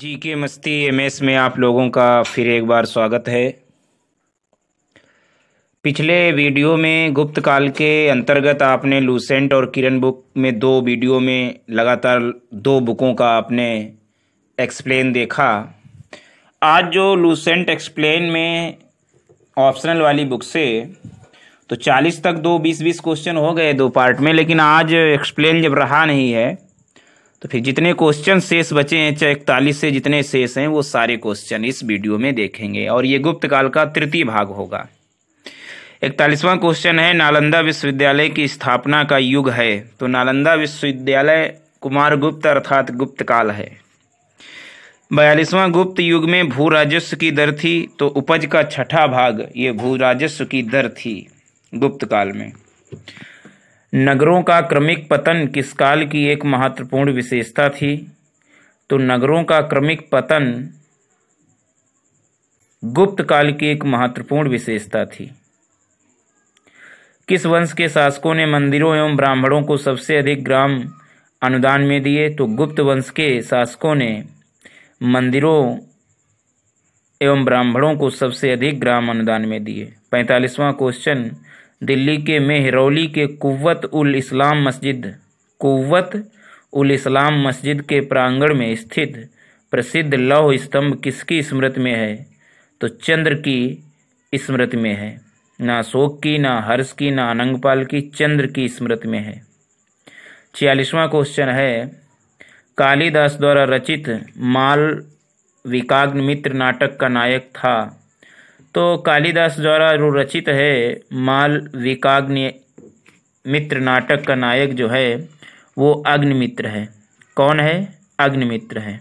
जी के मस्ती M S में आप लोगों का फिर एक बार स्वागत है पिछले वीडियो में गुप्त काल के अंतर्गत आपने लूसेंट और किरण बुक में दो वीडियो में लगातार दो बुकों का आपने एक्सप्लेन देखा आज जो लूसेंट एक्सप्लेन में ऑप्शनल वाली बुक से तो चालीस तक दो बीस बीस क्वेश्चन हो गए दो पार्ट में लेकिन आज एक्सप्लेन जब रहा नहीं है तो फिर जितने क्वेश्चन शेष बचे हैं चाहे इकतालीस से जितने शेष हैं वो सारे क्वेश्चन इस वीडियो में देखेंगे और ये गुप्त काल का तृतीय भाग होगा इकतालीसवां क्वेश्चन है नालंदा विश्वविद्यालय की स्थापना का युग है तो नालंदा विश्वविद्यालय कुमार गुप्त अर्थात गुप्त काल है बयालीसवां गुप्त युग में भू राजस्व की दर थी तो उपज का छठा भाग ये भू राजस्व की दर थी गुप्त काल में नगरों का क्रमिक पतन किस काल की एक महत्वपूर्ण विशेषता थी तो नगरों का क्रमिक पतन गुप्त काल की एक महत्वपूर्ण विशेषता थी किस वंश के शासकों ने मंदिरों एवं ब्राह्मणों को सबसे अधिक ग्राम अनुदान में दिए तो गुप्त वंश के शासकों ने मंदिरों एवं ब्राह्मणों को सबसे अधिक ग्राम अनुदान में दिए पैंतालीसवां क्वेश्चन दिल्ली के मेहरौली के कुव्वत उल इस्लाम मस्जिद कुव्वत उल इस्लाम मस्जिद के प्रांगण में स्थित प्रसिद्ध लौह स्तंभ किसकी स्मृति में है तो चंद्र की स्मृति में है ना अशोक की ना हर्ष की ना अनंगपाल की चंद्र की स्मृति में है छियालीसवां क्वेश्चन है कालिदास द्वारा रचित माल मित्र नाटक का नायक था तो कालिदास द्वारा रचित है मालविकाग्नि मित्र नाटक का नायक जो है वो अग्निमित्र है कौन है अग्निमित्र है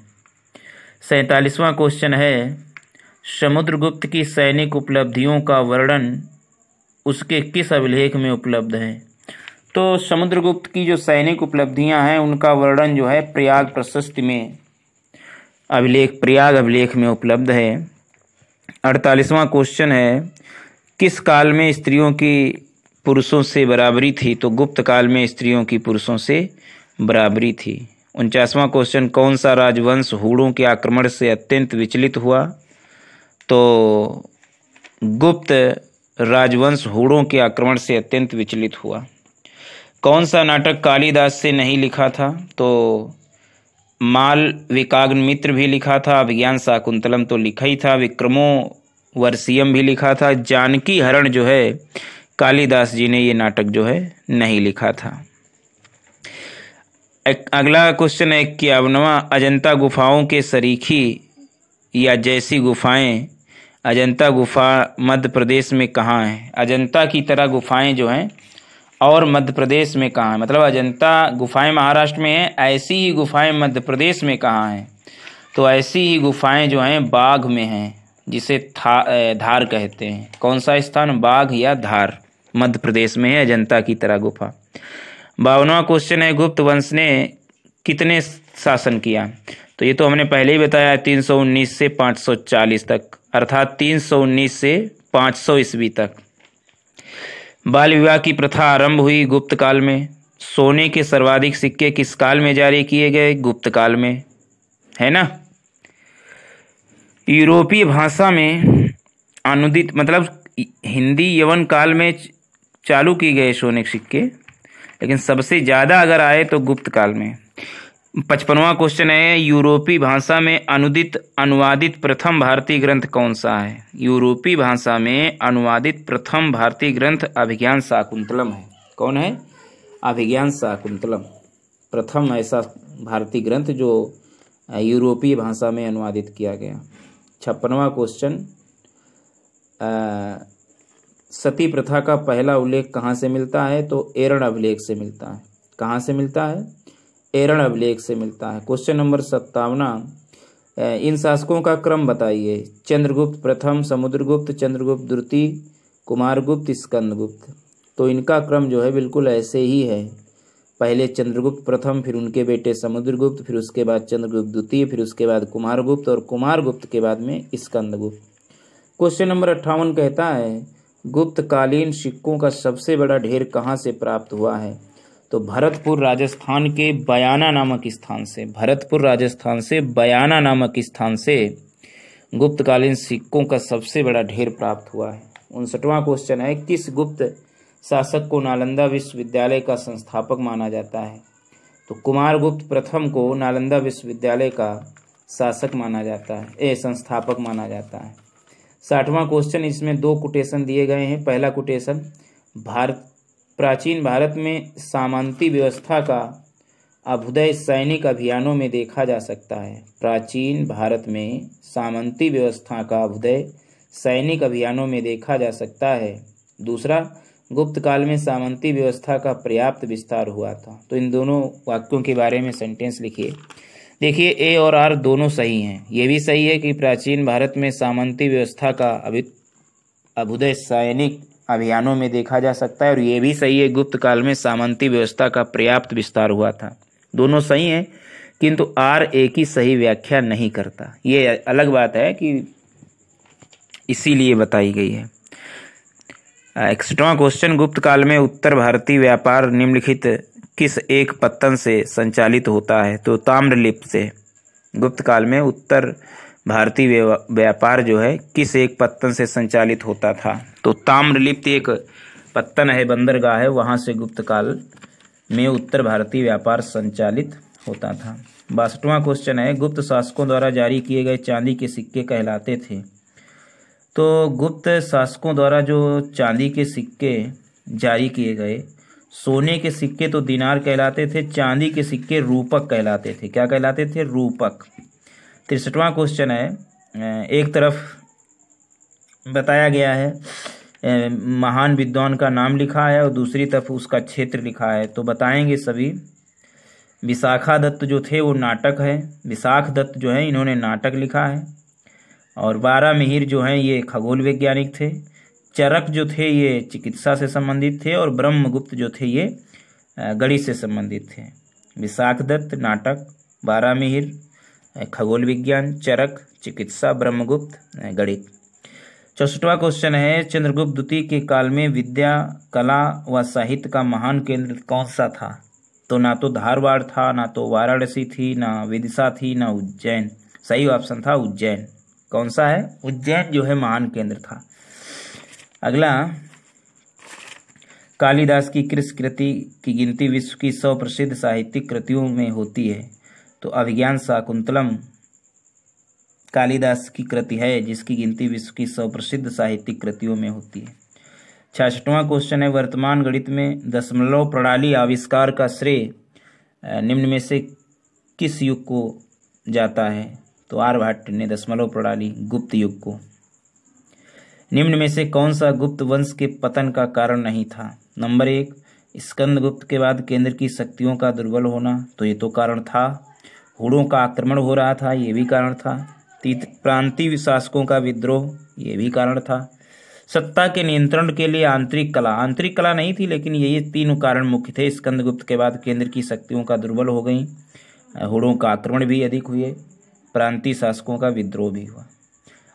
सैतालीसवां क्वेश्चन है समुद्रगुप्त की सैनिक उपलब्धियों का वर्णन उसके किस अभिलेख में उपलब्ध है तो समुद्रगुप्त की जो सैनिक उपलब्धियां हैं उनका वर्णन जो है प्रयाग प्रशस्ति में अभिलेख प्रयाग अभिलेख में उपलब्ध है अड़तालीसवां क्वेश्चन है किस काल में स्त्रियों की पुरुषों से बराबरी थी तो गुप्त काल में स्त्रियों की पुरुषों से बराबरी थी उनचासवां क्वेश्चन कौन सा राजवंश हुड़ों के आक्रमण से अत्यंत विचलित हुआ तो गुप्त राजवंश हुड़ों के आक्रमण से अत्यंत विचलित हुआ कौन सा नाटक कालिदास से नहीं लिखा था तो माल मित्र भी लिखा था अभिज्ञान शाकुंतलम तो लिखा ही था विक्रमो वर्षीयम भी लिखा था जानकी हरण जो है कालिदास जी ने ये नाटक जो है नहीं लिखा था अगला क्वेश्चन है इक्यावनवा अजंता गुफाओं के सरीखी या जैसी गुफाएं अजंता गुफा मध्य प्रदेश में कहाँ हैं अजंता की तरह गुफाएं जो हैं और मध्य प्रदेश में कहाँ है मतलब अजंता गुफाएं महाराष्ट्र में हैं ऐसी ही गुफाएं मध्य प्रदेश में कहाँ हैं तो ऐसी ही गुफाएं जो हैं बाघ में हैं जिसे था धार कहते हैं कौन सा स्थान बाघ या धार मध्य प्रदेश में है अजंता की तरह गुफा बावनवा क्वेश्चन है गुप्त वंश ने कितने शासन किया तो ये तो हमने पहले ही बताया 319 से पाँच तक अर्थात तीन से पाँच सौ ईस्वी तक बाल विवाह की प्रथा आरंभ हुई गुप्त काल में सोने के सर्वाधिक सिक्के किस काल में जारी किए गए गुप्त काल में है ना यूरोपीय भाषा में अनुदित मतलब हिंदी यवन काल में चालू किए गए सोने के सिक्के लेकिन सबसे ज़्यादा अगर आए तो गुप्त काल में पचपनवा क्वेश्चन है यूरोपीय भाषा में अनुदित अनुवादित प्रथम भारतीय ग्रंथ कौन सा है यूरोपीय भाषा में अनुवादित प्रथम भारतीय ग्रंथ अभिज्ञान शाकुंतलम है कौन है अभिज्ञान शाकुंतलम प्रथम ऐसा भारतीय ग्रंथ जो यूरोपीय भाषा में अनुवादित किया गया छप्पनवा क्वेश्चन सती प्रथा का पहला उल्लेख कहाँ से मिलता है तो एरण अभिलेख से मिलता है कहाँ से मिलता है एरण अभिलेख से मिलता है क्वेश्चन नंबर सत्तावना इन शासकों का क्रम बताइए चंद्रगुप्त प्रथम समुद्रगुप्त चंद्रगुप्त द्वितीय कुमारगुप्त स्कंदगुप्त तो इनका क्रम जो है बिल्कुल ऐसे ही है पहले चंद्रगुप्त प्रथम फिर उनके बेटे समुद्रगुप्त फिर उसके बाद चंद्रगुप्त द्वितीय फिर उसके बाद कुमारगुप्त और कुमारगुप्त के बाद में स्कंदगुप्त क्वेश्चन नंबर अट्ठावन कहता है गुप्तकालीन सिक्कों का सबसे बड़ा ढेर कहाँ से प्राप्त हुआ है तो भरतपुर राजस्थान के बयाना नामक स्थान से भरतपुर राजस्थान से बयाना नामक स्थान से गुप्तकालीन सिक्कों का सबसे बड़ा ढेर प्राप्त हुआ है उनसठवां क्वेश्चन है किस गुप्त शासक को नालंदा विश्वविद्यालय का संस्थापक माना जाता है तो कुमार गुप्त प्रथम को नालंदा विश्वविद्यालय का शासक माना जाता है ए संस्थापक माना जाता है साठवां क्वेश्चन इसमें दो कोटेशन दिए गए हैं पहला कोटेशन भारत प्राचीन भारत में सामंती व्यवस्था का अभुदय सैनिक अभियानों में देखा जा सकता है प्राचीन भारत में सामंती व्यवस्था का अभुदय सैनिक अभियानों में देखा जा सकता है दूसरा गुप्त काल में सामंती व्यवस्था का पर्याप्त विस्तार हुआ था तो इन दोनों वाक्यों के बारे में सेंटेंस लिखिए देखिए ए और आर दोनों सही हैं ये भी सही है कि प्राचीन भारत में सामंती व्यवस्था का अभि अभुदय सैनिक अभियानों में देखा जा सकता है और ये भी सही है गुप्त काल में सामंती व्यवस्था का पर्याप्त विस्तार हुआ था दोनों सही हैं किंतु आर ए की सही व्याख्या नहीं करता ये अलग बात है कि इसीलिए बताई गई है एक्स्ट्रा क्वेश्चन गुप्त काल में उत्तर भारतीय व्यापार निम्नलिखित किस एक पत्तन से संचालित होता है तो ताम्रलिप्त से गुप्त काल में उत्तर भारतीय व्यापार जो है किस एक पत्तन से संचालित होता था तो ताम्रलिप्त एक पत्तन है बंदरगाह है वहाँ से गुप्त काल में उत्तर भारतीय व्यापार संचालित होता था बासठवां क्वेश्चन है गुप्त शासकों द्वारा जारी किए गए चांदी के सिक्के कहलाते थे तो गुप्त शासकों द्वारा जो चांदी के सिक्के जारी किए गए सोने के सिक्के तो दिनार कहलाते थे चांदी के सिक्के रूपक कहलाते थे क्या कहलाते थे रूपक तिरसठवां क्वेश्चन है एक तरफ बताया गया है महान विद्वान का नाम लिखा है और दूसरी तरफ उसका क्षेत्र लिखा है तो बताएंगे सभी विशाखा दत्त जो थे वो नाटक है विशाख दत्त जो है इन्होंने नाटक लिखा है और बारा मिहिर जो हैं ये खगोल वैज्ञानिक थे चरक जो थे ये चिकित्सा से संबंधित थे और ब्रह्मगुप्त जो थे ये गणित से संबंधित थे विशाख दत्त नाटक बारा मिहिर खगोल विज्ञान चरक चिकित्सा ब्रह्मगुप्त गणित चौसठवा क्वेश्चन है चंद्रगुप्त द्वितीय के काल में विद्या कला व साहित्य का महान केंद्र कौन सा था तो ना तो धारवाड़ था ना तो वाराणसी थी ना विदिशा थी ना उज्जैन सही ऑप्शन था उज्जैन कौन सा है उज्जैन जो है महान केंद्र था अगला कालिदास की कृषि कृति की गिनती विश्व की सौ प्रसिद्ध साहित्यिक कृतियों में होती है तो अभिज्ञान शाकुंतलम कालिदास की कृति है जिसकी गिनती विश्व की सौ प्रसिद्ध साहित्यिक कृतियों में होती है छियासठवां क्वेश्चन है वर्तमान गणित में दशमलव प्रणाली आविष्कार का श्रेय निम्न में से किस युग को जाता है तो आर भट्ट ने दशमलव प्रणाली गुप्त युग को निम्न में से कौन सा गुप्त वंश के पतन का कारण नहीं था नंबर एक स्कंदगुप्त के बाद केंद्र की शक्तियों का दुर्बल होना तो ये तो कारण था हुड़ों का आक्रमण हो रहा था ये भी कारण था प्रांतीय शासकों का विद्रोह ये भी कारण था सत्ता के नियंत्रण के लिए आंतरिक कला आंतरिक कला नहीं थी लेकिन ये तीनों कारण मुख्य थे स्कंदगुप्त के बाद केंद्र की शक्तियों का दुर्बल हो गई हुड़ों का आक्रमण भी अधिक हुए प्रांतीय शासकों का विद्रोह भी हुआ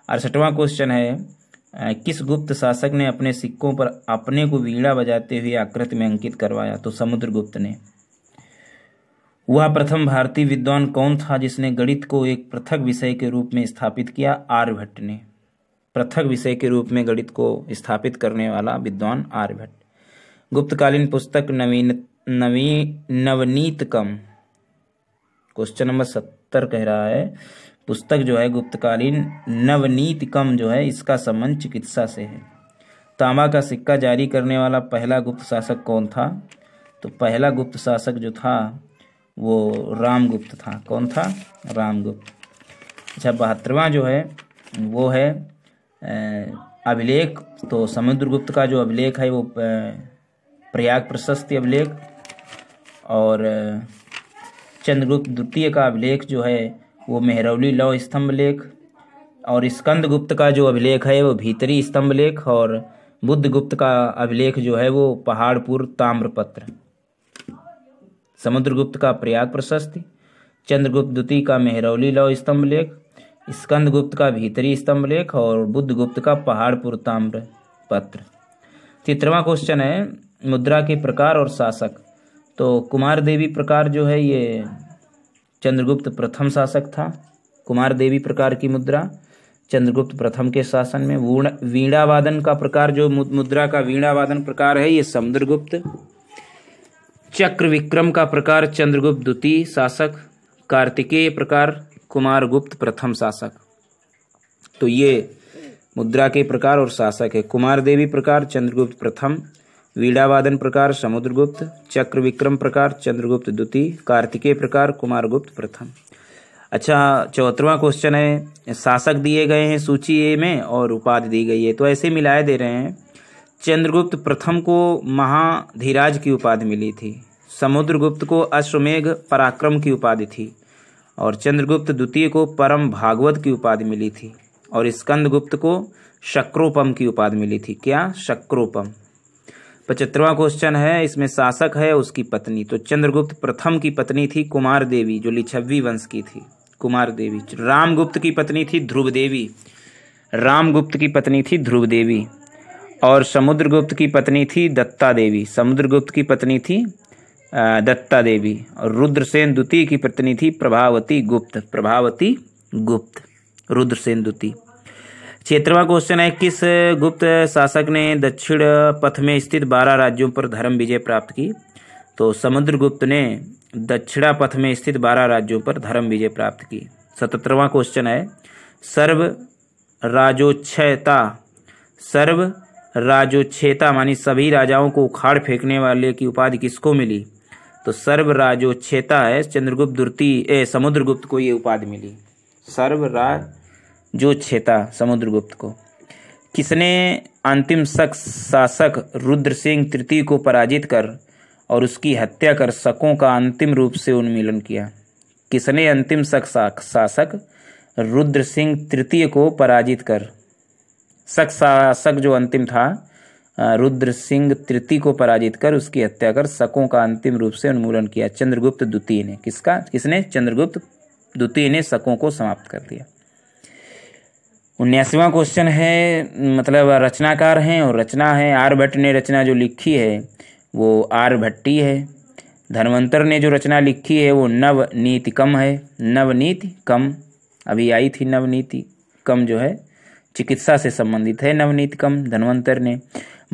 अड़सठवां क्वेश्चन है किस गुप्त शासक ने अपने सिक्कों पर अपने को वीणा बजाते हुए आकृति में अंकित करवाया तो समुद्रगुप्त ने वह प्रथम भारतीय विद्वान कौन था जिसने गणित को एक पृथक विषय के रूप में स्थापित किया आर्यभट्ट ने पृथक विषय के रूप में गणित को स्थापित करने वाला विद्वान आर्यभट्ट गुप्तकालीन पुस्तक नवीन नवी नवनीतकम क्वेश्चन नंबर सत्तर कह रहा है पुस्तक जो है गुप्तकालीन नवनीतकम जो है इसका संबंध चिकित्सा से है तांबा का सिक्का जारी करने वाला पहला गुप्त शासक कौन था तो पहला गुप्त शासक जो था वो रामगुप्त था कौन था रामगुप्त अच्छा बहत्तरवा जो है वो है अभिलेख तो समुद्रगुप्त का जो अभिलेख है वो प्रयाग प्रशस्ति अभिलेख और चंद्रगुप्त द्वितीय का अभिलेख जो है वो मेहरौली लौ स्तंभ लेख और स्कंदगुप्त का जो अभिलेख है वो भीतरी स्तंभ लेख और बुद्धगुप्त का अभिलेख जो है वो पहाड़पुर ताम्रपत्र समुद्रगुप्त का प्रयाग प्रशस्ति चंद्रगुप्त द्वितीय का मेहरौली लौ स्तंभ लेख स्कंदगुप्त का भीतरी स्तंभ लेख और बुद्धगुप्त का पहाड़पुर ताम्र पत्र तीसरवा क्वेश्चन है मुद्रा के प्रकार और शासक तो कुमार देवी प्रकार जो है ये चंद्रगुप्त प्रथम शासक था कुमार देवी प्रकार की मुद्रा चंद्रगुप्त प्रथम के शासन में वीणावादन का प्रकार जो मुद्रा का वीणावादन प्रकार है ये समुद्रगुप्त चक्र विक्रम का प्रकार चंद्रगुप्त द्वितीय शासक कार्तिकेय प्रकार कुमारगुप्त प्रथम शासक तो ये मुद्रा के प्रकार और शासक है कुमार देवी प्रकार चंद्रगुप्त प्रथम वीड़ावादन प्रकार समुद्रगुप्त चक्र विक्रम प्रकार चंद्रगुप्त द्वितीय कार्तिकेय प्रकार कुमारगुप्त प्रथम अच्छा चौथवा क्वेश्चन है शासक दिए गए हैं सूची ए में और उपाधि दी गई है तो ऐसे मिलाए दे रहे हैं चंद्रगुप्त प्रथम को महाधीराज की उपाधि मिली थी समुद्रगुप्त को अश्वमेघ पराक्रम की उपाधि थी और चंद्रगुप्त द्वितीय को परम भागवत की उपाधि मिली थी और स्कंदगुप्त को शक्रोपम की उपाधि मिली थी क्या शक्रोपम पचहत्तरवा क्वेश्चन है इसमें शासक है उसकी पत्नी तो चंद्रगुप्त प्रथम की पत्नी थी कुमार देवी जो लिछवी वंश की थी कुमार देवी रामगुप्त की पत्नी थी ध्रुव देवी रामगुप्त की पत्नी थी ध्रुव देवी और समुद्रगुप्त की पत्नी थी दत्ता देवी समुद्रगुप्त की पत्नी थी दत्ता देवी और रुद्रसेन द्वितीय की पत्नी थी प्रभावती गुप्त प्रभावती गुप्त रुद्रसेन द्वितीय क्षेत्रवा क्वेश्चन है किस गुप्त शासक ने दक्षिण पथ में स्थित बारह राज्यों पर धर्म विजय प्राप्त की तो समुद्रगुप्त ने दक्षिणा पथ में स्थित बारह राज्यों पर धर्म विजय प्राप्त की सतरवा क्वेश्चन है सर्व राजोच्छयता सर्व राजोच्छेता मानी सभी राजाओं को उखाड़ फेंकने वाले की उपाधि किसको मिली तो सर्व राजोच्छेता है चंद्रगुप्त द्वितीय समुद्रगुप्त को ये उपाधि मिली सर्व राजोच्छेता समुद्रगुप्त को किसने अंतिम शख्स शासक रुद्र सिंह तृतीय को पराजित कर और उसकी हत्या कर शकों का अंतिम रूप से उन्मिलन किया किसने अंतिम शख्स शासक रुद्र सिंह तृतीय को पराजित कर शक शासक जो अंतिम था रुद्र सिंह तृतीय को पराजित कर उसकी हत्या कर शकों का अंतिम रूप से उन्मूलन किया चंद्रगुप्त द्वितीय ने किसका किसने चंद्रगुप्त द्वितीय ने शकों को समाप्त कर दिया उन्यासीवा क्वेश्चन है मतलब रचनाकार हैं और रचना है भट्ट ने रचना जो लिखी है वो भट्टी है धन्वंतर ने जो रचना लिखी है वो नवनीति कम है नवनीति कम अभी आई थी नवनीति कम जो है चिकित्सा से संबंधित है कम धन्वंतर ने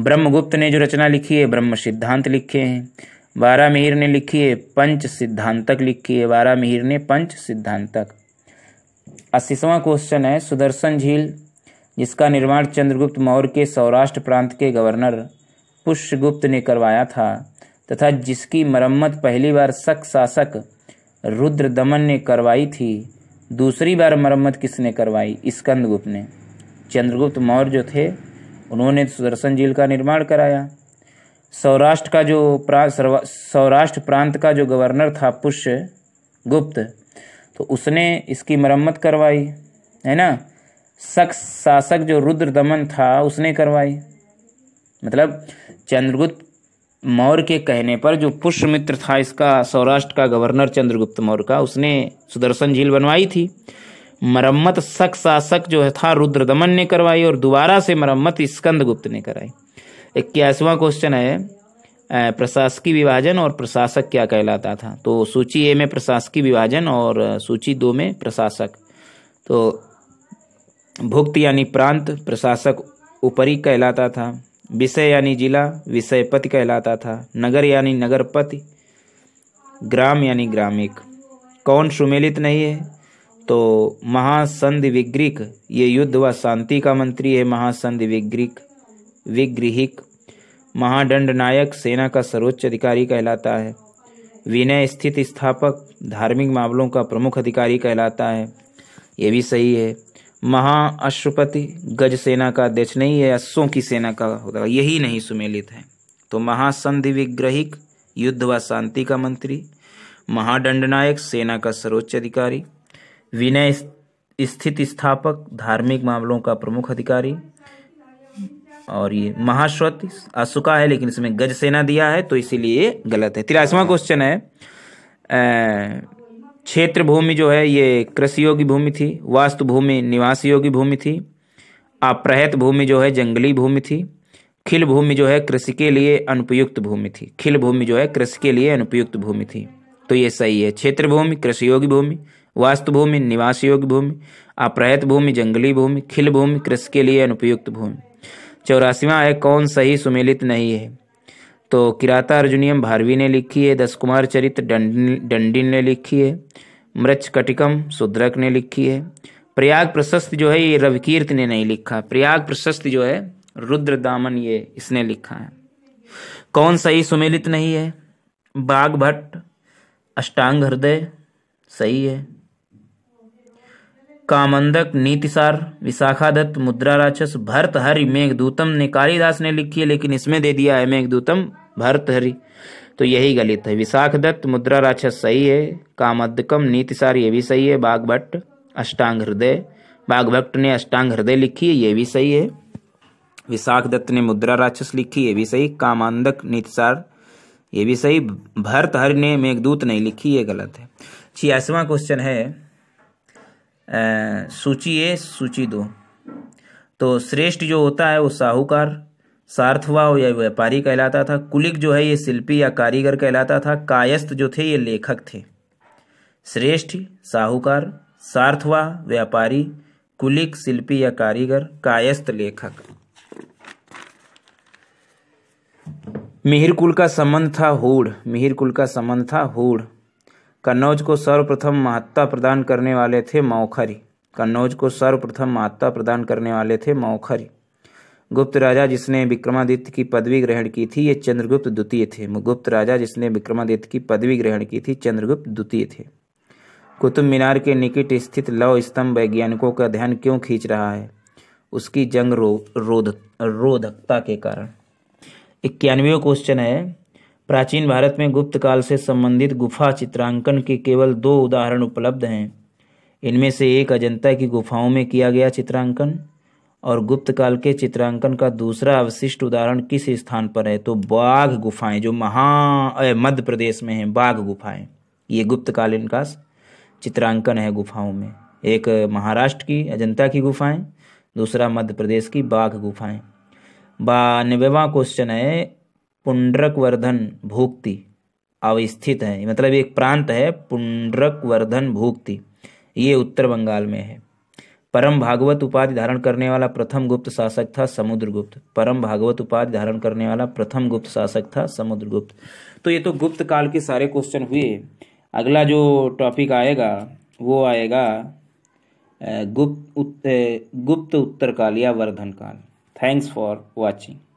ब्रह्मगुप्त ने जो रचना लिखी है ब्रह्म सिद्धांत लिखे हैं बारा मिहिर ने लिखी है पंच सिद्धांतक लिखी है बारा मिहिर ने पंच सिद्धांतक अस्सीवा क्वेश्चन है सुदर्शन झील जिसका निर्माण चंद्रगुप्त मौर्य के सौराष्ट्र प्रांत के गवर्नर पुष्यगुप्त ने करवाया था तथा जिसकी मरम्मत पहली बार सख शासक रुद्र दमन ने करवाई थी दूसरी बार मरम्मत किसने करवाई स्कंदगुप्त ने चंद्रगुप्त मौर्य जो थे उन्होंने सुदर्शन झील का निर्माण कराया सौराष्ट्र का जो प्रा सौराष्ट्र प्रांत का जो गवर्नर था पुष्य गुप्त तो उसने इसकी मरम्मत करवाई है ना शख्स शासक जो रुद्र दमन था उसने करवाई मतलब चंद्रगुप्त मौर्य के कहने पर जो पुष्यमित्र था इसका सौराष्ट्र का गवर्नर चंद्रगुप्त मौर्य का उसने सुदर्शन झील बनवाई थी मरम्मत शक शासक जो था रुद्र दमन ने करवाई और दोबारा से मरम्मत स्कंद गुप्त ने कराई इक्यासवां क्वेश्चन है प्रशासकीय विभाजन और प्रशासक क्या कहलाता था तो सूची ए में प्रशासकीय विभाजन और सूची दो में प्रशासक तो भुक्त यानी प्रांत प्रशासक ऊपरी कहलाता था विषय यानी जिला विषयपति कहलाता था नगर यानी नगरपति ग्राम यानी ग्रामिक कौन सुमेलित नहीं है तो महासंधि विग्रिक ये युद्ध व शांति का मंत्री है महासंधि विग्रिक विग्रहिक महादंड नायक सेना का सर्वोच्च अधिकारी कहलाता है विनय स्थित स्थापक धार्मिक मामलों का प्रमुख अधिकारी कहलाता है ये भी सही है अश्वपति गज सेना का अध्यक्ष नहीं है अश्वों की सेना का होता है यही नहीं सुमेलित है तो महासंधि विग्रहिक युद्ध व शांति का मंत्री महादंडनायक सेना का सर्वोच्च अधिकारी विनय स्थित स्थापक धार्मिक मामलों का प्रमुख अधिकारी और ये महाश्वत अशुका है लेकिन इसमें गजसेना दिया है तो इसीलिए गलत है तिरासवा क्वेश्चन है क्षेत्र भूमि जो है ये कृषि योगी भूमि थी वास्तु भूमि निवास योगी भूमि थी अप्रहत भूमि जो है जंगली भूमि थी खिल भूमि जो है कृषि के लिए अनुपयुक्त भूमि थी खिल भूमि जो है कृषि के लिए अनुपयुक्त भूमि थी तो ये सही है क्षेत्र भूमि कृषि योगी भूमि वास्तु भूमि निवास योग्य भूमि अपरहित भूमि जंगली भूमि खिल भूमि कृषि के लिए अनुपयुक्त भूमि चौरासीवा है कौन सही सुमेलित नहीं है तो किराता अर्जुनियम भारवी ने लिखी है दस कुमार चरित्र डंडिन ने लिखी है मृच कटिकम सुद्रक ने लिखी है प्रयाग प्रशस्त जो है ये रविकीर्त ने नहीं लिखा प्रयाग प्रशस्त जो है रुद्र दामन ये इसने लिखा है कौन सही सुमेलित नहीं है बाघ भट्ट अष्टांग हृदय सही है कामंदक नीतिसार विशाखादत्त मुद्रा राक्षस मेघ मेघदूतम ने कालिदास ने लिखी है लेकिन इसमें दे दिया है मेघदूतम हरि तो यही गलत है विशाखदत्त मुद्रा राक्षस सही है कामदकम नीतिसार ये भी सही है भट्ट अष्टांग हृदय भट्ट ने अष्टांग हृदय लिखी है ये भी सही है विशाख दत्त ने मुद्रा राक्षस लिखी ये भी सही कामांधक नीतिसार ये भी सही भरतहरि ने मेघदूत नहीं लिखी ये गलत है छियासवा क्वेश्चन है सूची ए सूची दो तो श्रेष्ठ जो होता है वो साहूकार सार्थवा या व्यापारी कहलाता था कुलिक जो है ये शिल्पी या कारीगर कहलाता था कायस्थ जो थे ये लेखक थे श्रेष्ठ साहूकार सार्थवा व्यापारी कुलिक शिल्पी या कारीगर कायस्थ लेखक मिहिर कुल का संबंध था हूड़ मिहिर कुल का संबंध था हूड़ कन्नौज को सर्वप्रथम महत्ता प्रदान करने वाले थे मौखरी कन्नौज को सर्वप्रथम महत्ता प्रदान करने वाले थे मौखरी गुप्त राजा जिसने विक्रमादित्य की पदवी ग्रहण की थी ये चंद्रगुप्त द्वितीय थे गुप्त राजा जिसने विक्रमादित्य की पदवी ग्रहण की थी चंद्रगुप्त द्वितीय थे कुतुब मीनार के निकट स्थित लव स्तंभ वैज्ञानिकों का ध्यान क्यों खींच रहा है उसकी जंग रो, रोध रोधकता के कारण इक्यानवे क्वेश्चन है प्राचीन भारत में गुप्त काल से संबंधित गुफा चित्रांकन के केवल दो उदाहरण उपलब्ध हैं इनमें से एक अजंता की गुफाओं में किया गया चित्रांकन और गुप्त काल के चित्रांकन का दूसरा अवशिष्ट उदाहरण किस स्थान पर है तो बाघ गुफाएं जो महा मध्य प्रदेश में हैं बाघ गुफाएं ये गुप्त काल का चित्रांकन है गुफाओं में एक महाराष्ट्र की अजंता की गुफाएं दूसरा मध्य प्रदेश की बाघ गुफाएं बानवेवा क्वेश्चन है पुण्ड्रकवर्धन भूक्ति अवस्थित है मतलब एक प्रांत है पुण्ड्रकवर्धन भूक्ति ये उत्तर बंगाल में है परम भागवत उपाधि धारण करने वाला प्रथम गुप्त शासक था समुद्रगुप्त परम भागवत उपाधि धारण करने वाला प्रथम गुप्त शासक था समुद्रगुप्त तो ये तो गुप्त काल के सारे क्वेश्चन हुए अगला जो टॉपिक आएगा वो आएगा गुप्त गुप्त उत्तर काल या वर्धन काल थैंक्स फॉर वॉचिंग